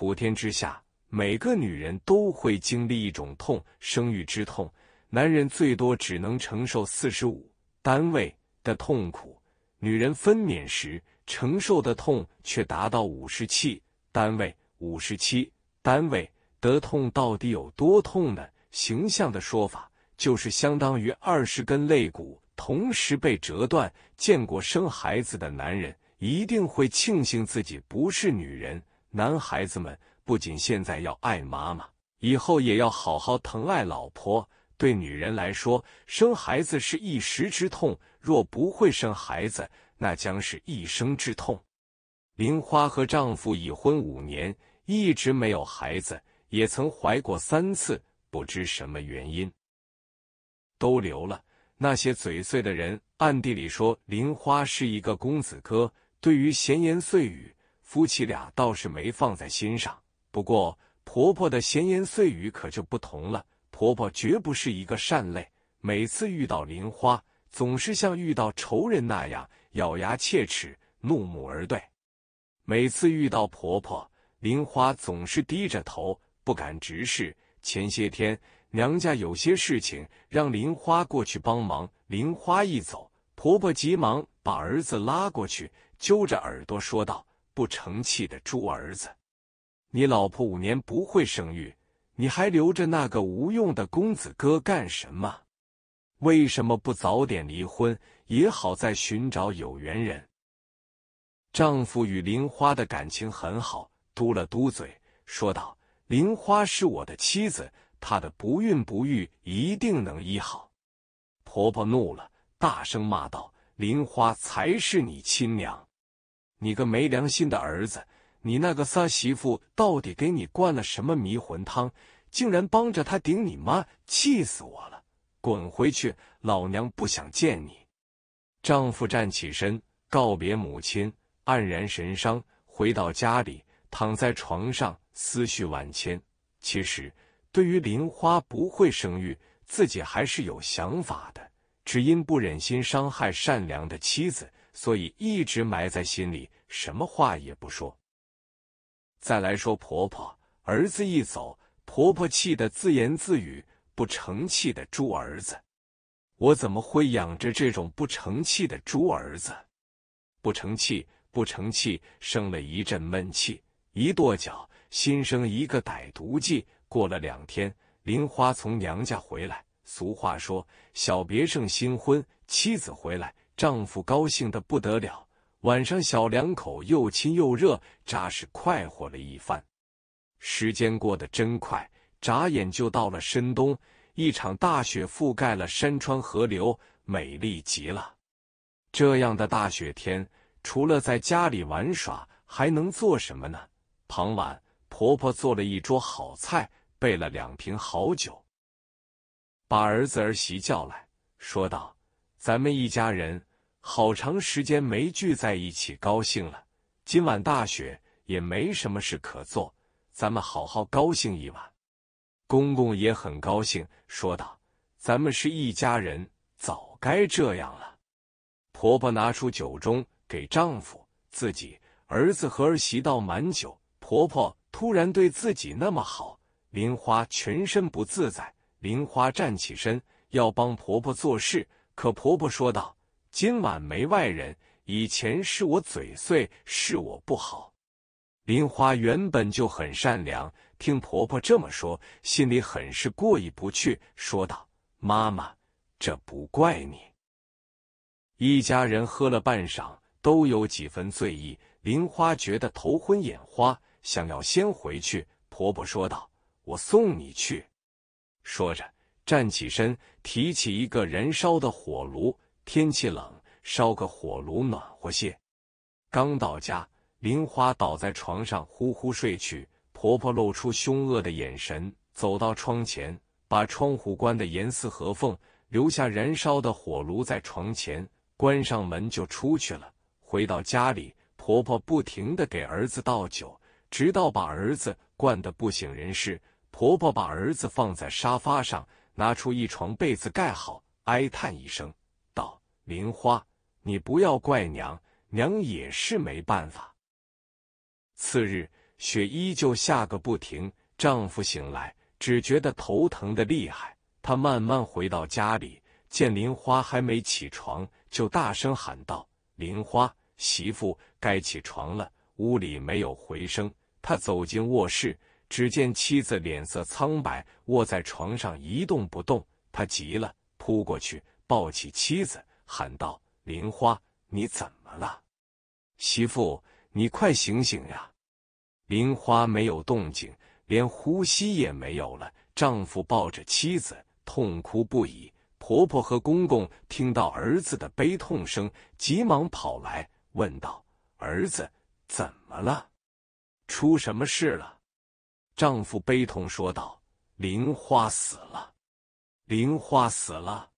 普天之下，每个女人都会经历一种痛——生育之痛。男人最多只能承受四十五单位的痛苦，女人分娩时承受的痛却达到五十七单位。五十七单位的痛到底有多痛呢？形象的说法就是相当于二十根肋骨同时被折断。见过生孩子的男人，一定会庆幸自己不是女人。男孩子们不仅现在要爱妈妈，以后也要好好疼爱老婆。对女人来说，生孩子是一时之痛；若不会生孩子，那将是一生之痛。林花和丈夫已婚五年，一直没有孩子，也曾怀过三次，不知什么原因都流了。那些嘴碎的人暗地里说林花是一个公子哥，对于闲言碎语。夫妻俩倒是没放在心上，不过婆婆的闲言碎语可就不同了。婆婆绝不是一个善类，每次遇到林花，总是像遇到仇人那样咬牙切齿、怒目而对。每次遇到婆婆，林花总是低着头，不敢直视。前些天娘家有些事情，让林花过去帮忙，林花一走，婆婆急忙把儿子拉过去，揪着耳朵说道。不成器的猪儿子，你老婆五年不会生育，你还留着那个无用的公子哥干什么？为什么不早点离婚也好再寻找有缘人？丈夫与林花的感情很好，嘟了嘟嘴说道：“林花是我的妻子，她的不孕不育一定能医好。”婆婆怒了，大声骂道：“林花才是你亲娘！”你个没良心的儿子！你那个仨媳妇到底给你灌了什么迷魂汤？竟然帮着他顶你妈！气死我了！滚回去！老娘不想见你！丈夫站起身，告别母亲，黯然神伤，回到家里，躺在床上，思绪万千。其实，对于林花不会生育，自己还是有想法的，只因不忍心伤害善良的妻子。所以一直埋在心里，什么话也不说。再来说婆婆，儿子一走，婆婆气得自言自语：“不成器的猪儿子，我怎么会养着这种不成器的猪儿子？不成器，不成器！”生了一阵闷气，一跺脚，心生一个歹毒计。过了两天，林花从娘家回来。俗话说：“小别胜新婚。”妻子回来。丈夫高兴的不得了，晚上小两口又亲又热，扎实快活了一番。时间过得真快，眨眼就到了深冬，一场大雪覆盖了山川河流，美丽极了。这样的大雪天，除了在家里玩耍，还能做什么呢？傍晚，婆婆做了一桌好菜，备了两瓶好酒，把儿子儿媳叫来说道：“咱们一家人。”好长时间没聚在一起，高兴了。今晚大雪，也没什么事可做，咱们好好高兴一晚。公公也很高兴，说道：“咱们是一家人，早该这样了。”婆婆拿出酒盅，给丈夫、自己、儿子和儿媳倒满酒。婆婆突然对自己那么好，林花全身不自在。林花站起身，要帮婆婆做事，可婆婆说道。今晚没外人，以前是我嘴碎，是我不好。林花原本就很善良，听婆婆这么说，心里很是过意不去，说道：“妈妈，这不怪你。”一家人喝了半晌，都有几分醉意。林花觉得头昏眼花，想要先回去。婆婆说道：“我送你去。”说着，站起身，提起一个燃烧的火炉。天气冷，烧个火炉暖和些。刚到家，林花倒在床上呼呼睡去。婆婆露出凶恶的眼神，走到窗前，把窗户关得严丝合缝，留下燃烧的火炉在床前。关上门就出去了。回到家里，婆婆不停地给儿子倒酒，直到把儿子灌得不省人事。婆婆把儿子放在沙发上，拿出一床被子盖好，哀叹一声。林花，你不要怪娘，娘也是没办法。次日，雪依旧下个不停。丈夫醒来，只觉得头疼的厉害。他慢慢回到家里，见林花还没起床，就大声喊道：“林花，媳妇，该起床了。”屋里没有回声。他走进卧室，只见妻子脸色苍白，卧在床上一动不动。他急了，扑过去抱起妻子。喊道：“林花，你怎么了？媳妇，你快醒醒呀！”林花没有动静，连呼吸也没有了。丈夫抱着妻子，痛哭不已。婆婆和公公听到儿子的悲痛声，急忙跑来，问道：“儿子，怎么了？出什么事了？”丈夫悲痛说道：“林花死了，林花死了。”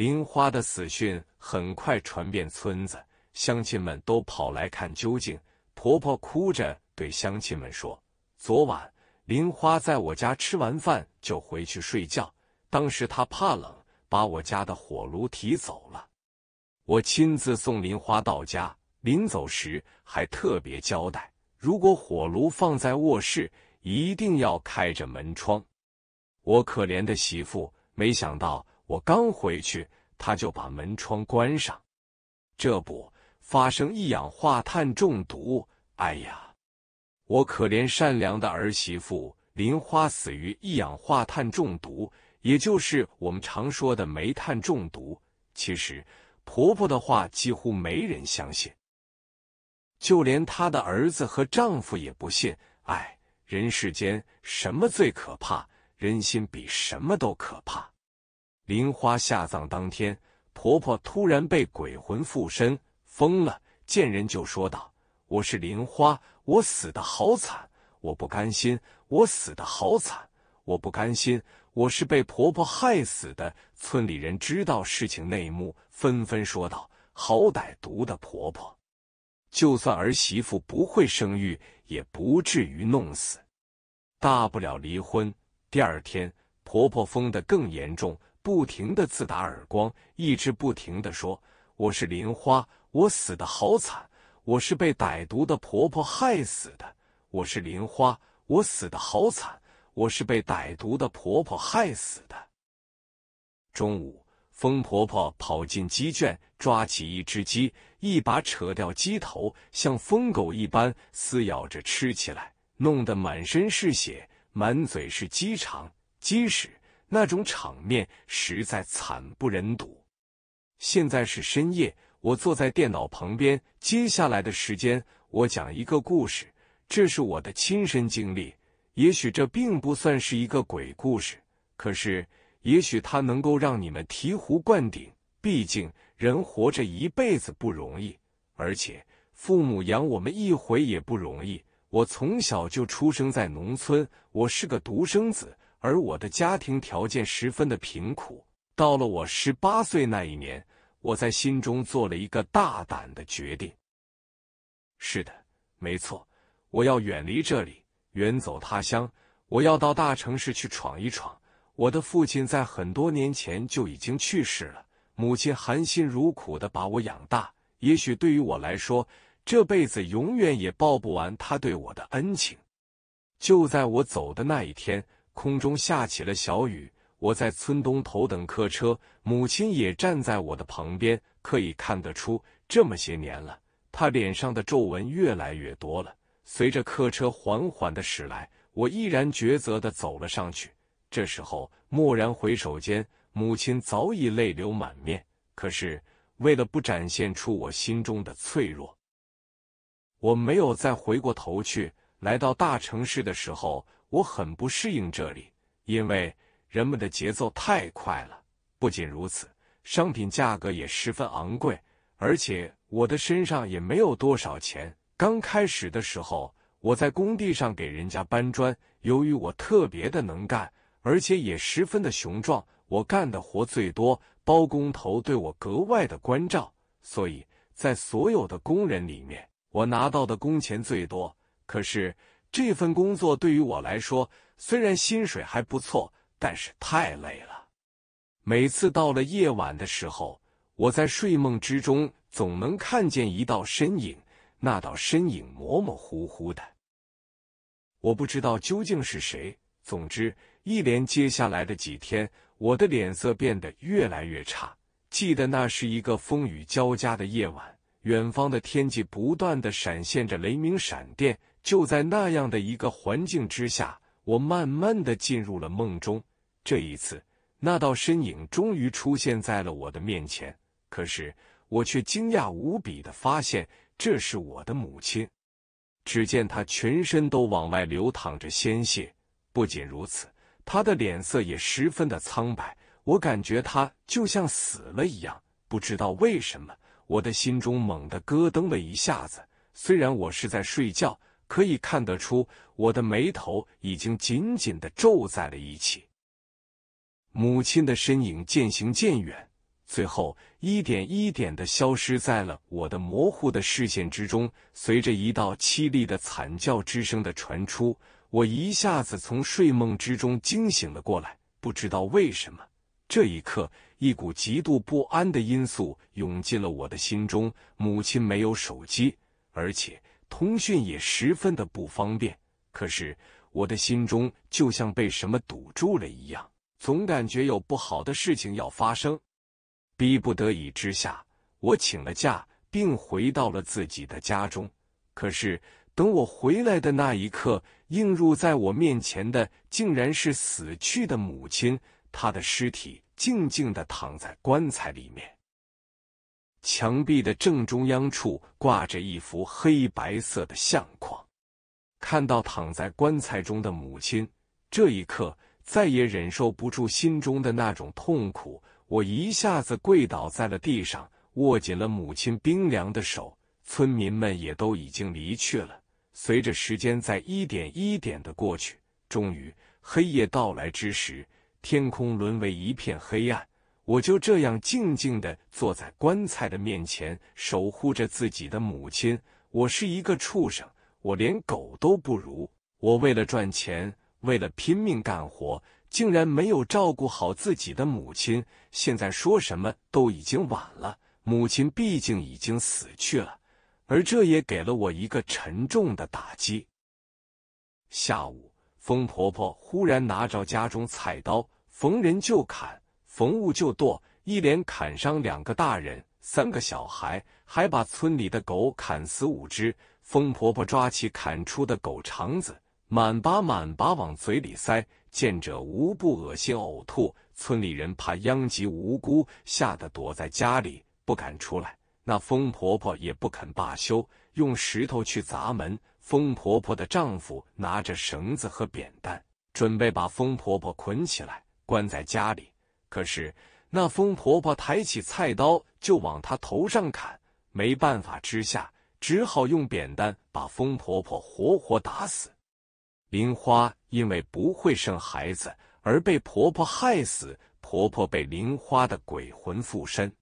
林花的死讯很快传遍村子，乡亲们都跑来看究竟。婆婆哭着对乡亲们说：“昨晚林花在我家吃完饭就回去睡觉，当时她怕冷，把我家的火炉提走了。我亲自送林花到家，临走时还特别交代，如果火炉放在卧室，一定要开着门窗。我可怜的媳妇，没想到。”我刚回去，他就把门窗关上，这不发生一氧化碳中毒？哎呀，我可怜善良的儿媳妇林花死于一氧化碳中毒，也就是我们常说的煤炭中毒。其实，婆婆的话几乎没人相信，就连她的儿子和丈夫也不信。哎，人世间什么最可怕？人心比什么都可怕。林花下葬当天，婆婆突然被鬼魂附身，疯了，见人就说道：“我是林花，我死的好惨，我不甘心，我死的好惨，我不甘心，我是被婆婆害死的。”村里人知道事情内幕，纷纷说道：“好歹毒的婆婆，就算儿媳妇不会生育，也不至于弄死，大不了离婚。”第二天，婆婆疯得更严重。不停的自打耳光，一直不停的说：“我是林花，我死的好惨，我是被歹毒的婆婆害死的。我是林花，我死的好惨，我是被歹毒的婆婆害死的。”中午，疯婆婆跑进鸡圈，抓起一只鸡，一把扯掉鸡头，像疯狗一般撕咬着吃起来，弄得满身是血，满嘴是鸡肠、鸡屎。那种场面实在惨不忍睹。现在是深夜，我坐在电脑旁边。接下来的时间，我讲一个故事，这是我的亲身经历。也许这并不算是一个鬼故事，可是，也许它能够让你们醍醐灌顶。毕竟，人活着一辈子不容易，而且父母养我们一回也不容易。我从小就出生在农村，我是个独生子。而我的家庭条件十分的贫苦，到了我十八岁那一年，我在心中做了一个大胆的决定。是的，没错，我要远离这里，远走他乡，我要到大城市去闯一闯。我的父亲在很多年前就已经去世了，母亲含辛茹苦的把我养大，也许对于我来说，这辈子永远也报不完他对我的恩情。就在我走的那一天。空中下起了小雨，我在村东头等客车，母亲也站在我的旁边。可以看得出，这么些年了，她脸上的皱纹越来越多了。随着客车缓缓的驶来，我毅然抉择的走了上去。这时候蓦然回首间，母亲早已泪流满面。可是为了不展现出我心中的脆弱，我没有再回过头去。来到大城市的时候。我很不适应这里，因为人们的节奏太快了。不仅如此，商品价格也十分昂贵，而且我的身上也没有多少钱。刚开始的时候，我在工地上给人家搬砖，由于我特别的能干，而且也十分的雄壮，我干的活最多，包工头对我格外的关照，所以在所有的工人里面，我拿到的工钱最多。可是。这份工作对于我来说，虽然薪水还不错，但是太累了。每次到了夜晚的时候，我在睡梦之中总能看见一道身影，那道身影模模糊糊的，我不知道究竟是谁。总之，一连接下来的几天，我的脸色变得越来越差。记得那是一个风雨交加的夜晚，远方的天际不断的闪现着雷鸣闪电。就在那样的一个环境之下，我慢慢的进入了梦中。这一次，那道身影终于出现在了我的面前。可是，我却惊讶无比的发现，这是我的母亲。只见她全身都往外流淌着鲜血，不仅如此，她的脸色也十分的苍白，我感觉她就像死了一样。不知道为什么，我的心中猛地咯噔了一下子。虽然我是在睡觉。可以看得出，我的眉头已经紧紧的皱在了一起。母亲的身影渐行渐远，最后一点一点的消失在了我的模糊的视线之中。随着一道凄厉的惨叫之声的传出，我一下子从睡梦之中惊醒了过来。不知道为什么，这一刻，一股极度不安的因素涌进了我的心中。母亲没有手机，而且。通讯也十分的不方便，可是我的心中就像被什么堵住了一样，总感觉有不好的事情要发生。逼不得已之下，我请了假，并回到了自己的家中。可是等我回来的那一刻，映入在我面前的，竟然是死去的母亲，她的尸体静静地躺在棺材里面。墙壁的正中央处挂着一幅黑白色的相框，看到躺在棺材中的母亲，这一刻再也忍受不住心中的那种痛苦，我一下子跪倒在了地上，握紧了母亲冰凉的手。村民们也都已经离去了。随着时间在一点一点的过去，终于黑夜到来之时，天空沦为一片黑暗。我就这样静静的坐在棺材的面前，守护着自己的母亲。我是一个畜生，我连狗都不如。我为了赚钱，为了拼命干活，竟然没有照顾好自己的母亲。现在说什么都已经晚了，母亲毕竟已经死去了，而这也给了我一个沉重的打击。下午，疯婆婆忽然拿着家中菜刀，逢人就砍。逢物就剁，一连砍伤两个大人、三个小孩，还把村里的狗砍死五只。疯婆婆抓起砍出的狗肠子，满把满把往嘴里塞，见者无不恶心呕吐。村里人怕殃及无辜，吓得躲在家里不敢出来。那疯婆婆也不肯罢休，用石头去砸门。疯婆婆的丈夫拿着绳子和扁担，准备把疯婆婆捆起来关在家里。可是那疯婆婆抬起菜刀就往她头上砍，没办法之下，只好用扁担把疯婆婆活活打死。林花因为不会生孩子而被婆婆害死，婆婆被林花的鬼魂附身，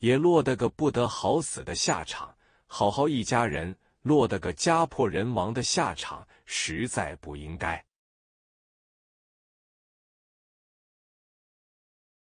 也落得个不得好死的下场。好好一家人落得个家破人亡的下场，实在不应该。